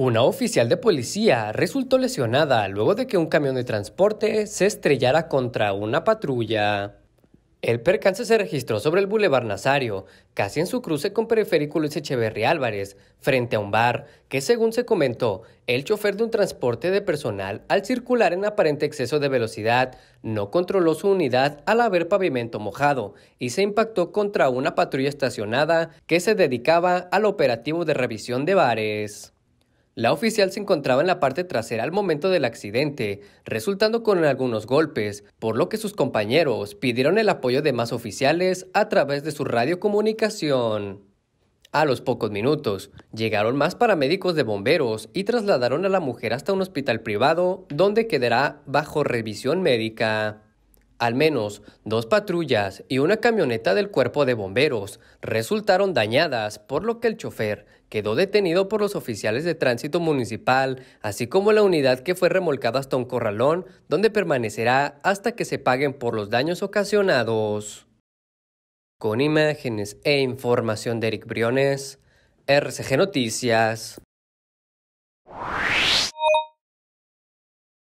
Una oficial de policía resultó lesionada luego de que un camión de transporte se estrellara contra una patrulla. El percance se registró sobre el Boulevard Nazario, casi en su cruce con Periférico Luis Echeverry Álvarez, frente a un bar, que según se comentó, el chofer de un transporte de personal, al circular en aparente exceso de velocidad, no controló su unidad al haber pavimento mojado y se impactó contra una patrulla estacionada que se dedicaba al operativo de revisión de bares. La oficial se encontraba en la parte trasera al momento del accidente, resultando con algunos golpes, por lo que sus compañeros pidieron el apoyo de más oficiales a través de su radiocomunicación. A los pocos minutos, llegaron más paramédicos de bomberos y trasladaron a la mujer hasta un hospital privado donde quedará bajo revisión médica. Al menos dos patrullas y una camioneta del cuerpo de bomberos resultaron dañadas, por lo que el chofer quedó detenido por los oficiales de tránsito municipal, así como la unidad que fue remolcada hasta un corralón, donde permanecerá hasta que se paguen por los daños ocasionados. Con imágenes e información de Eric Briones, RCG Noticias.